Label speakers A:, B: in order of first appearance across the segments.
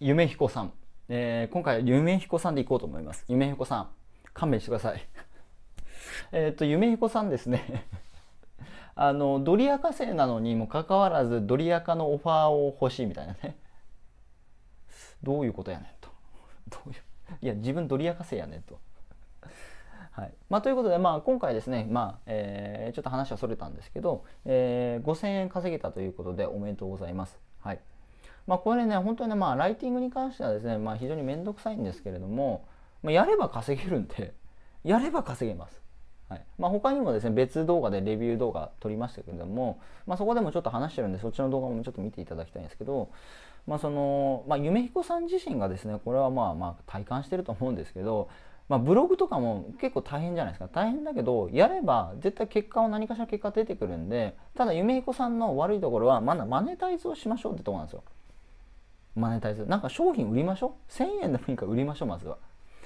A: 夢彦さん、えー、今回は夢彦さんでいこうと思います夢彦さん勘弁してください えっと夢彦さんですね あのドリアカ生なのにもかかわらずドリアカのオファーを欲しいみたいなねどういうことやねんと どういういや自分ドリアカ生やねんとはいまあ、ということで、まあ、今回ですね、まあえー、ちょっと話はそれたんですけど、えー、5000円稼げたということでおめでとうございます。はいまあ、これね本当にね、まあ、ライティングに関してはですね、まあ、非常に面倒くさいんですけれども、まあ、やれば稼げるんで やれば稼げます。はいまあ、他にもですね別動画でレビュー動画撮りましたけれども、まあ、そこでもちょっと話してるんでそっちの動画もちょっと見ていただきたいんですけど、まあそのまあ、夢彦さん自身がですねこれはまあまあ体感してると思うんですけど、まあ、ブログとかも結構大変じゃないですか大変だけどやれば絶対結果は何かしら結果出てくるんでただ夢彦さんの悪いところはまだマネタイズをしましょうってとこなんですよ。マネタイズなんか商品売りましょう1000円でもいいから売りましょうまずは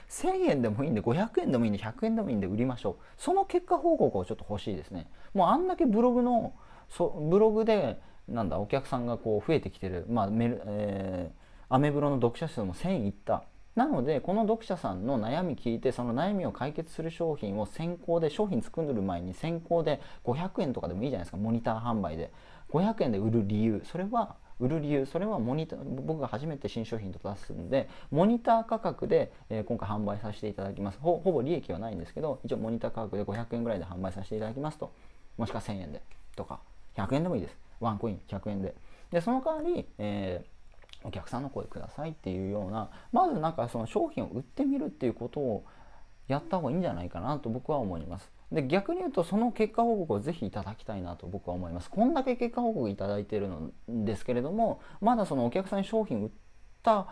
A: 1000円でもいいんで500円でもいいんで100円でもいいんで売りましょうその結果報告をちょっと欲しいですねもうあんだけブログのそブログでなんだお客さんがこう増えてきてるまあメル、えー、アメブロの読者数も1000いったなのでこの読者さんの悩み聞いてその悩みを解決する商品を先行で商品作る前に先行で500円とかでもいいじゃないですかモニター販売で500円で売る理由それは売る理由それはモニター僕が初めて新商品と出すんでモニター価格で、え今回販売させていただきますほぼ利益はないんですけど一応モニター価格で500円ぐらいで販売させていただきますともしくは1000円でとか100円でもいいですワンコイン100円ででその代わり、えーお客さんの声くださいっていうようなまずなんかその商品を売ってみるっていうことをやった方がいいんじゃないかなと僕は思います。で逆に言うとその結果報告をぜひいただきたいなと僕は思いますこんだけ結果報告いただいてるんですけれどもまだそのお客さんに商品売ったっ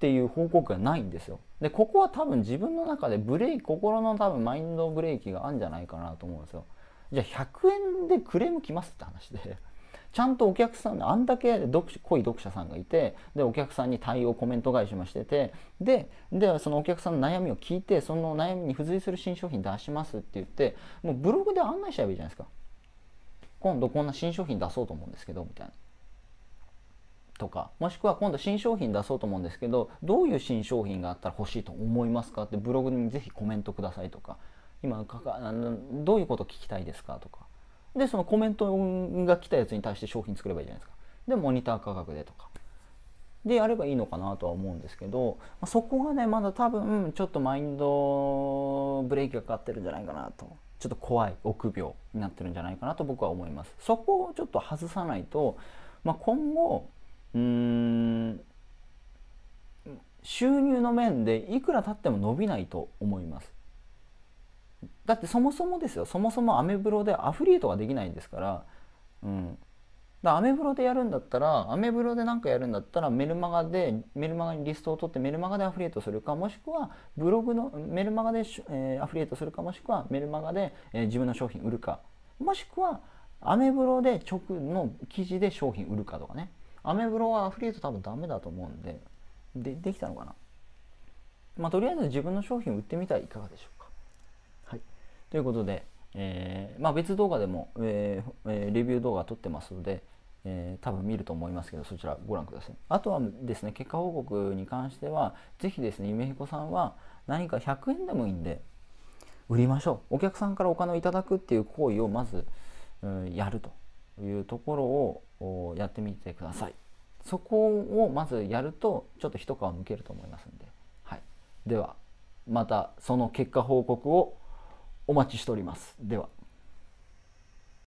A: ていう報告がないんですよでここは多分自分の中でブレーキ心の多分マインドブレーキがあるんじゃないかなと思うんですよじゃあ100円でクレーム来ますって話でちゃんとお客さんあんだけ読濃い読者さんがいてでお客さんに対応コメント返しもしててででそのお客さんの悩みを聞いてその悩みに付随する新商品出しますって言ってもうブログで案内しちゃえばいいじゃないですか今度こんな新商品出そうと思うんですけどみたいな。とかもしくは今度新商品出そうと思うんですけどどういう新商品があったら欲しいと思いますかってブログにぜひコメントくださいとか今どういうこと聞きたいですかとかでそのコメントが来たやつに対して商品作ればいいじゃないですかでモニター価格でとかでやればいいのかなとは思うんですけど、まあ、そこがねまだ多分ちょっとマインドブレーキがかかってるんじゃないかなとちょっと怖い臆病になってるんじゃないかなと僕は思いますそこをちょっと外さないと、まあ、今後うん収入の面でいくら経っても伸びないと思いますだってそもそもですよそもそもアメブロでアフリエイトができないんですから、うん、だアメブロでやるんだったらアメブロで何かやるんだったらメルマガでメルマガにリストを取ってメルマガでアフリエイトするかもしくはブログのメルマガで、えー、アフリエイトするかもしくはメルマガで、えー、自分の商品売るかもしくはアメブロで直の記事で商品売るかとかねアメブロはアフリエイト多分ダメだと思うんででできたのかなまあとりあえず自分の商品売ってみたらいかがでしょうということで、えー、まあ、別動画でも、えー、レビュー動画撮ってますので、えー、多分見ると思いますけどそちらご覧くださいあとはですね結果報告に関しては是非ですね夢彦さんは何か100円でもいいんで売りましょうお客さんからお金をいただくっていう行為をまず、うん、やるというところをやってみてくださいそこをまずやるとちょっと一皮むけると思いますんで、はい、ではまたその結果報告をお待ちしておりますでは